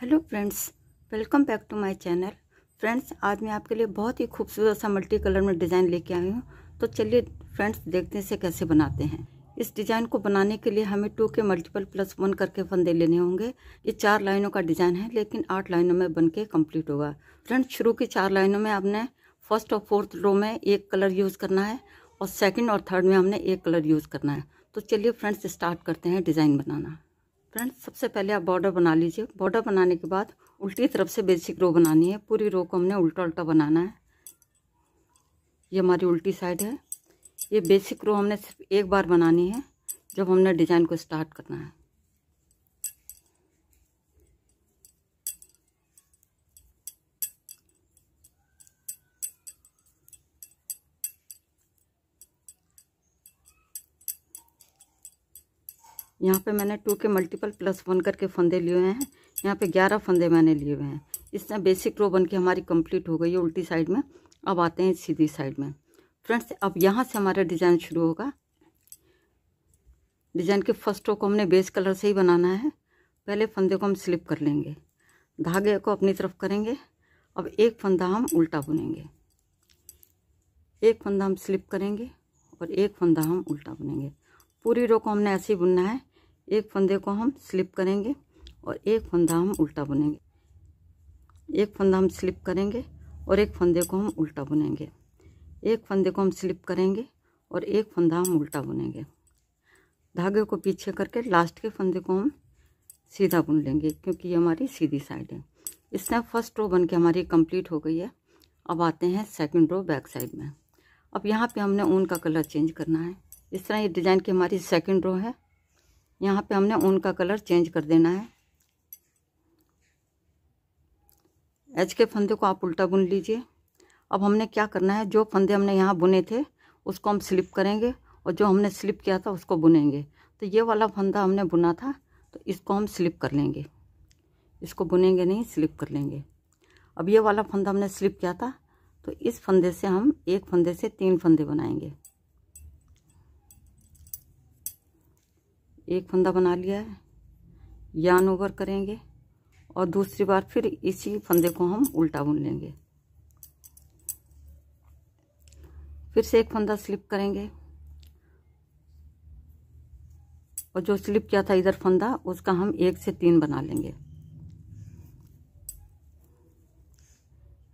hello friends welcome back to my channel friends आज मैं आपके लिए बहुत ही खूबसूरत सा मल्टी कलर में डिज़ाइन लेके आई हूँ तो चलिए फ्रेंड्स देखते हैं इसे कैसे बनाते हैं इस डिज़ाइन को बनाने के लिए हमें टू के मल्टीपल प्लस वन करके फंदे लेने होंगे ये चार लाइनों का डिज़ाइन है लेकिन आठ लाइनों में बन के कम्प्लीट होगा फ्रेंड्स शुरू की चार लाइनों में आपने फर्स्ट और फोर्थ रो में एक कलर यूज़ करना है और सेकेंड और थर्ड में हमने एक कलर यूज़ करना है तो चलिए फ्रेंड्स स्टार्ट करते हैं डिज़ाइन बनाना फ्रेंड्स सबसे पहले आप बॉर्डर बना लीजिए बॉर्डर बनाने के बाद उल्टी तरफ से बेसिक रो बनानी है पूरी रो को हमने उल्टा उल्टा बनाना है ये हमारी उल्टी साइड है ये बेसिक रो हमने सिर्फ एक बार बनानी है जब हमने डिजाइन को स्टार्ट करना है यहाँ पे मैंने टू के मल्टीपल प्लस वन करके फंदे लिए हुए हैं यहाँ पे ग्यारह फंदे मैंने लिए हुए हैं इस तरह बेसिक रो बन के हमारी कंप्लीट हो गई है उल्टी साइड में अब आते हैं सीधी साइड में फ्रेंड्स अब यहाँ से हमारा डिज़ाइन शुरू होगा डिज़ाइन के फर्स्ट रो को हमने बेस कलर से ही बनाना है पहले फंदे को हम स्लिप कर लेंगे धागे को अपनी तरफ करेंगे अब एक फंदा हम उल्टा बुनेंगे एक फंदा हम स्लिप करेंगे और एक फंदा हम उल्टा बुनेंगे पूरी रो को हमने ऐसे ही बुनना है एक फंदे को हम स्लिप करेंगे और एक फंदा हम उल्टा बुनेंगे एक फंदा हम स्लिप करेंगे और एक फंदे को हम उल्टा बुनेंगे एक फंदे को हम स्लिप करेंगे और एक फंदा हम उल्टा बुनेंगे धागे को पीछे करके लास्ट के फंदे को हम सीधा बुन लेंगे क्योंकि ये हमारी सीधी साइड है इस तरह फर्स्ट रो बन के हमारी कंप्लीट हो गई है अब आते हैं सेकंड रो बैक साइड में अब यहाँ पे हमने ऊन का कलर चेंज करना है इस तरह ये डिज़ाइन की हमारी सेकंड रो है यहाँ पे हमने ऊन का कलर चेंज कर देना है एच के फंदे को आप उल्टा बुन लीजिए अब हमने क्या करना है जो फंदे हमने यहाँ बुने थे उसको हम स्लिप करेंगे और जो हमने स्लिप किया था उसको बुनेंगे तो ये वाला फंदा हमने बुना था तो इसको हम स्लिप कर लेंगे इसको बुनेंगे नहीं स्लिप कर लेंगे अब ये वाला फंदा हमने स्लिप किया था तो इस फंदे से हम एक फंदे से तीन फंदे बनाएंगे एक फंदा बना लिया है यान ओवर करेंगे और दूसरी बार फिर इसी फंदे को हम उल्टा बुन लेंगे फिर से एक फंदा स्लिप करेंगे और जो स्लिप किया था इधर फंदा उसका हम एक से तीन बना लेंगे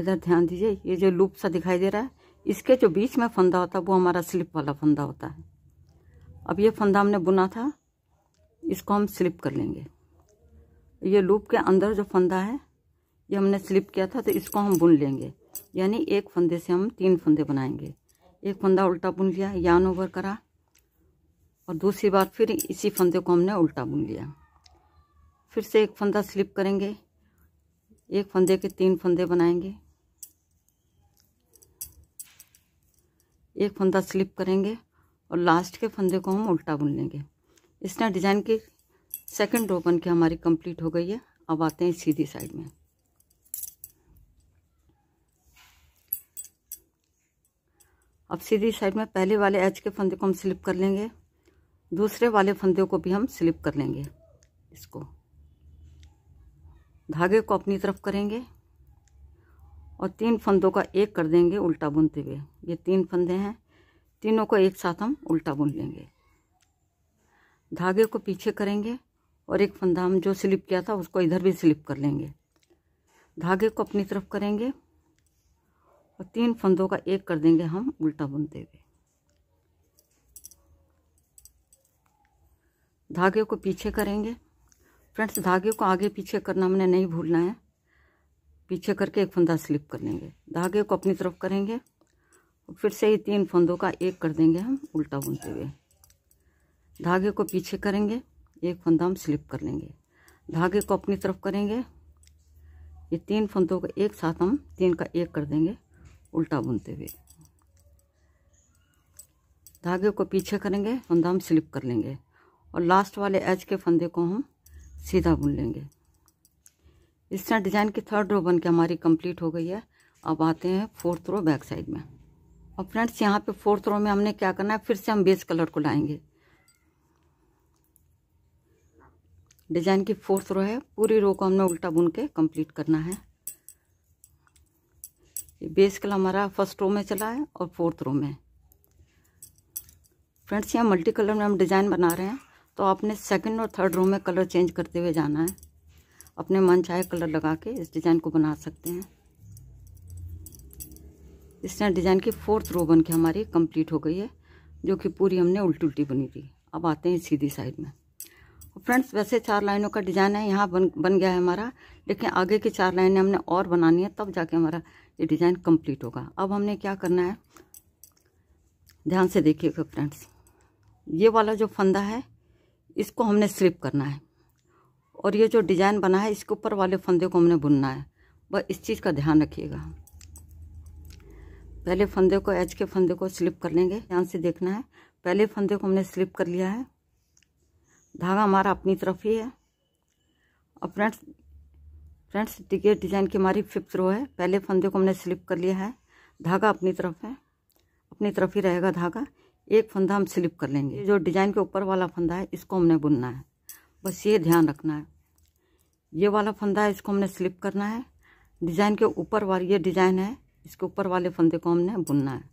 इधर ध्यान दीजिए ये जो लूप सा दिखाई दे रहा है इसके जो बीच में फंदा होता है वो हमारा स्लिप वाला फंदा होता है अब ये फंदा हमने बुना था इसको हम स्लिप कर लेंगे ये लूप के अंदर जो फंदा है ये हमने स्लिप किया था तो इसको हम बुन लेंगे यानी एक फंदे से हम तीन फंदे बनाएंगे एक फंदा उल्टा बुन लिया यान ओवर करा और दूसरी बार फिर इसी फंदे को हमने उल्टा बुन लिया फिर से एक फंदा स्लिप करेंगे एक फंदे के तीन फंदे बनाएंगे एक फंदा स्लिप करेंगे और लास्ट के फंदे को हम उल्टा बुन लेंगे इस तरह डिज़ाइन के सेकंड रो बन के हमारी कंप्लीट हो गई है अब आते हैं सीधी साइड में अब सीधी साइड में पहले वाले एच के फंदे को हम स्लिप कर लेंगे दूसरे वाले फंदे को भी हम स्लिप कर लेंगे इसको धागे को अपनी तरफ करेंगे और तीन फंदों का एक कर देंगे उल्टा बुनते हुए ये तीन फंदे हैं तीनों को एक साथ हम उल्टा बुन लेंगे धागे को पीछे करेंगे और एक फंदा हम जो स्लिप किया था उसको इधर भी स्लिप कर लेंगे धागे को अपनी तरफ करेंगे और तीन फंदों का एक कर देंगे हम उल्टा बुनते हुए धागे को पीछे करेंगे फ्रेंड्स धागे को आगे पीछे करना हमने नहीं भूलना है पीछे करके एक फंदा स्लिप कर लेंगे धागे को अपनी तरफ करेंगे और फिर से ही तीन फंदों का एक कर देंगे हम उल्टा बुनते हुए धागे को पीछे करेंगे एक फंदा हम स्लिप कर लेंगे धागे को अपनी तरफ करेंगे ये तीन फंदों को एक साथ हम तीन का एक कर देंगे उल्टा बुनते हुए धागे को पीछे करेंगे फंदा हम स्लिप कर लेंगे और लास्ट वाले एज के फंदे को हम सीधा बुन लेंगे इस तरह डिज़ाइन की थर्ड रो बन के हमारी कंप्लीट हो गई है अब आते हैं फोर्थ रो बैक साइड में और फ्रेंड्स यहाँ पे फोर्थ रो में हमने क्या करना है फिर से हम बेस कलर को लाएंगे डिजाइन की फोर्थ रो है पूरी रो को हमने उल्टा बुन के कंप्लीट करना है ये बेस कल हमारा फर्स्ट रो में चला है और फोर्थ रो में फ्रेंड्स यहाँ मल्टी कलर में हम डिज़ाइन बना रहे हैं तो आपने सेकंड और थर्ड रो में कलर चेंज करते हुए जाना है अपने मन चाहे कलर लगा के इस डिज़ाइन को बना सकते हैं इस तरह डिज़ाइन की फोर्थ रो बन के हमारी कंप्लीट हो गई है जो कि पूरी हमने उल्टी उल्टी बनी थी अब आते हैं सीधी साइड में फ्रेंड्स वैसे चार लाइनों का डिज़ाइन है यहाँ बन बन गया है हमारा लेकिन आगे की चार लाइनें हमने और बनानी है तब जाके हमारा ये डिज़ाइन कंप्लीट होगा अब हमने क्या करना है ध्यान से देखिएगा फ्रेंड्स ये वाला जो फंदा है इसको हमने स्लिप करना है और ये जो डिज़ाइन बना है इसके ऊपर वाले फंदे को हमने बुनना है बस इस चीज़ का ध्यान रखिएगा पहले फंदे को एच के फंदे को स्लिप कर लेंगे ध्यान से देखना है पहले फंदे को हमने स्लिप कर लिया है धागा हमारा अपनी तरफ ही है और फ्रेंड्स फ्रेंड्स दिखे डिजाइन की हमारी फिफ्थ रो है पहले फंदे को हमने स्लिप कर लिया है धागा अपनी तरफ है अपनी तरफ ही रहेगा धागा एक फंदा हम स्लिप कर लेंगे जो डिजाइन के ऊपर वाला फंदा है इसको हमने बुनना है बस ये ध्यान रखना है ये वाला फंदा है इसको हमने स्लिप करना है डिज़ाइन के ऊपर वाली ये डिज़ाइन है इसके ऊपर वाले फंदे को हमने बुनना है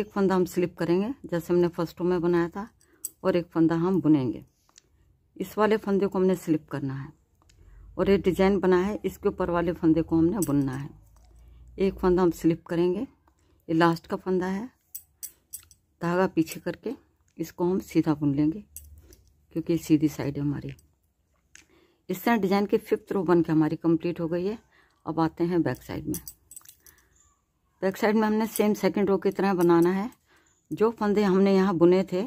एक फंदा हम स्लिप करेंगे जैसे हमने फर्स्ट रो में बनाया था और एक फंदा हम बुनेंगे इस वाले फंदे को हमने स्लिप करना है और ये डिजाइन बना है इसके ऊपर वाले फंदे को हमने बुनना है एक फंदा हम स्लिप करेंगे ये लास्ट का फंदा है धागा पीछे करके इसको हम सीधा बुन लेंगे क्योंकि सीधी साइड है हमारी इस तरह डिजाइन की फिफ्थ रो बन के हमारी कंप्लीट हो गई है अब आते हैं बैक साइड में बैक साइड में हमने सेम सेकंड रो की तरह बनाना है जो फंदे हमने यहाँ बुने थे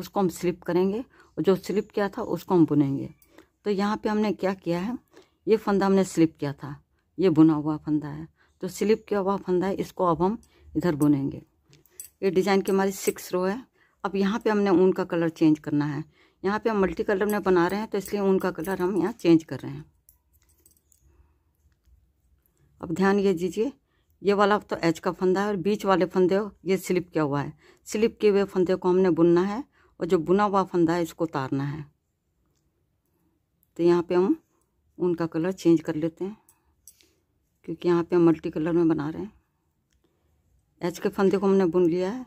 उसको हम स्लिप करेंगे और जो स्लिप किया था उसको हम बुनेंगे तो यहाँ पे हमने क्या किया है ये फंदा हमने स्लिप किया था ये बुना हुआ फंदा है तो स्लिप किया हुआ फंदा है इसको अब हम इधर बुनेंगे ये डिज़ाइन की हमारी सिक्स रो है अब यहाँ पे हमने ऊन का कलर चेंज करना है यहाँ पे हम मल्टी कलर में बना रहे हैं तो इसलिए ऊन का कलर हम यहाँ चेंज कर रहे हैं अब ध्यान ये दीजिए ये वाला तो एच का फंदा है और बीच वाले फंदे ये स्लिप किया हुआ है स्लिप किए हुए फंदे को हमने बुनना है और जो बुना हुआ फंदा है इसको उतारना है तो यहाँ पे हम उनका कलर चेंज कर लेते हैं क्योंकि यहाँ पे हम मल्टी कलर में बना रहे हैं एच के फंदे को हमने बुन लिया है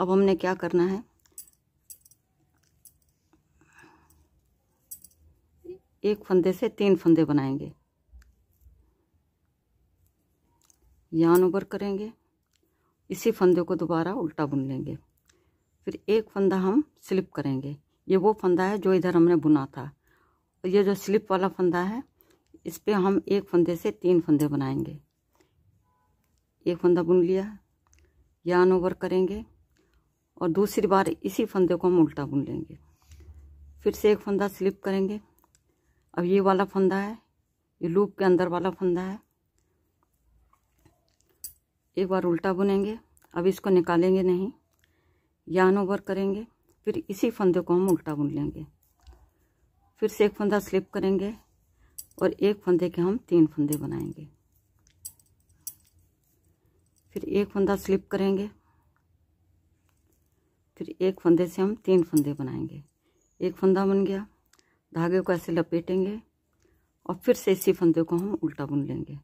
अब हमने क्या करना है एक फंदे से तीन फंदे बनाएंगे यान ऊबर करेंगे इसी फंदे को दोबारा उल्टा बुन लेंगे फिर एक फंदा हम स्लिप करेंगे ये वो फंदा है जो इधर हमने बुना था और ये जो स्लिप वाला फंदा है इस पर हम एक फंदे से तीन फंदे बनाएंगे एक फंदा बुन लिया यान ओवर करेंगे और दूसरी बार इसी फंदे को हम उल्टा बुन लेंगे फिर से एक फंदा स्लिप करेंगे अब ये वाला फंदा है ये लूप के अंदर वाला फंदा है एक बार उल्टा बुनेंगे अब इसको निकालेंगे नहीं यान ओवर करेंगे फिर इसी फंदे को हम उल्टा बुन लेंगे फिर से एक फंदा स्लिप करेंगे और एक फंदे के हम तीन फंदे बनाएंगे फिर एक फंदा स्लिप करेंगे फिर एक फंदे से हम तीन फंदे बनाएंगे एक फंदा बन गया धागे को ऐसे लपेटेंगे और फिर से इसी फंदे को हम उल्टा बुन लेंगे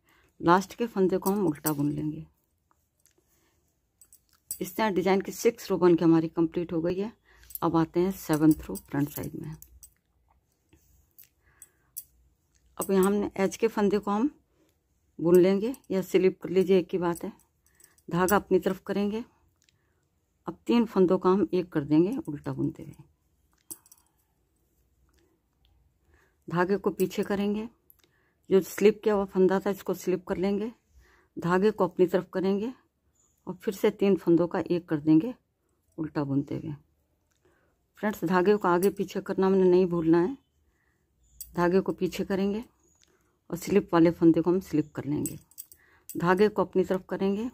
लास्ट के फंदे को हम उल्टा बुन लेंगे इस तरह डिज़ाइन की सिक्स रो बन के हमारी कंप्लीट हो गई है अब आते हैं सेवन्थ रो फ्रंट साइड में अब यहाँ हमने एज के फंदे को हम बुन लेंगे या स्लिप कर लीजिए एक ही बात है धागा अपनी तरफ करेंगे अब तीन फंदों का हम एक कर देंगे उल्टा बुनते हुए धागे को पीछे करेंगे जो स्लिप किया हुआ फंदा था इसको स्लिप कर लेंगे धागे को अपनी तरफ करेंगे और फिर से तीन फंदों का एक कर देंगे उल्टा बुनते हुए फ्रेंड्स धागे को आगे पीछे करना हमने नहीं भूलना है धागे को पीछे करेंगे और स्लिप वाले फंदे को हम स्लिप कर लेंगे धागे को अपनी तरफ करेंगे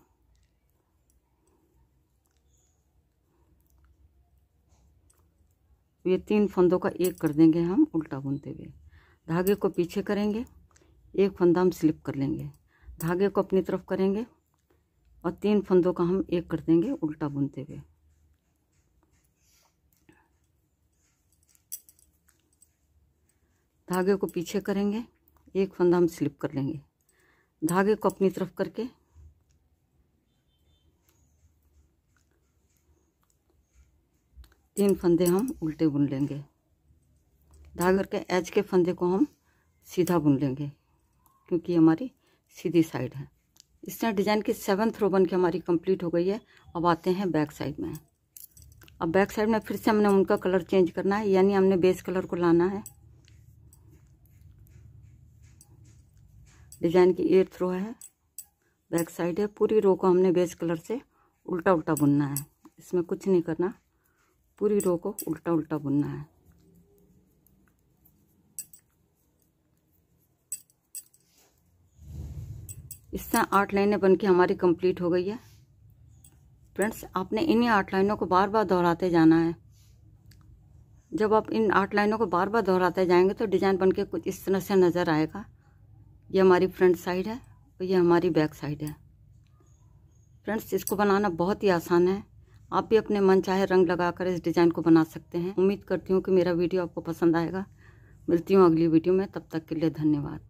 ये तीन फंदों का एक कर देंगे हम उल्टा बुनते हुए धागे को पीछे करेंगे एक फंदा हम स्लिप कर लेंगे धागे को अपनी तरफ करेंगे और तीन फंदों का हम एक कर देंगे उल्टा बुनते हुए धागे को पीछे करेंगे एक फंदा हम स्लिप कर लेंगे धागे को अपनी तरफ करके तीन फंदे हम उल्टे बुन लेंगे धागे के एज के फंदे को हम सीधा बुन लेंगे क्योंकि हमारी सीधी साइड है इस तरह डिज़ाइन की सेवन्थ रो बन के हमारी कंप्लीट हो गई है अब आते हैं बैक साइड में अब बैक साइड में फिर से हमने उनका कलर चेंज करना है यानी हमने बेस कलर को लाना है डिज़ाइन की एट रो है बैक साइड है पूरी रो को हमने बेस कलर से उल्टा उल्टा बुनना है इसमें कुछ नहीं करना पूरी रो को उल्टा उल्टा बुनना है इस तरह आठ लाइनें बन के हमारी कंप्लीट हो गई है फ्रेंड्स आपने इन्हीं आठ लाइनों को बार बार दोहराते जाना है जब आप इन आठ लाइनों को बार बार दोहराते जाएंगे तो डिज़ाइन बन के कुछ इस तरह से नज़र आएगा ये हमारी फ्रंट साइड है और ये हमारी बैक साइड है फ्रेंड्स इसको बनाना बहुत ही आसान है आप भी अपने मन चाहे रंग लगाकर इस डिज़ाइन को बना सकते हैं उम्मीद करती हूँ कि मेरा वीडियो आपको पसंद आएगा मिलती हूँ अगली वीडियो में तब तक के लिए धन्यवाद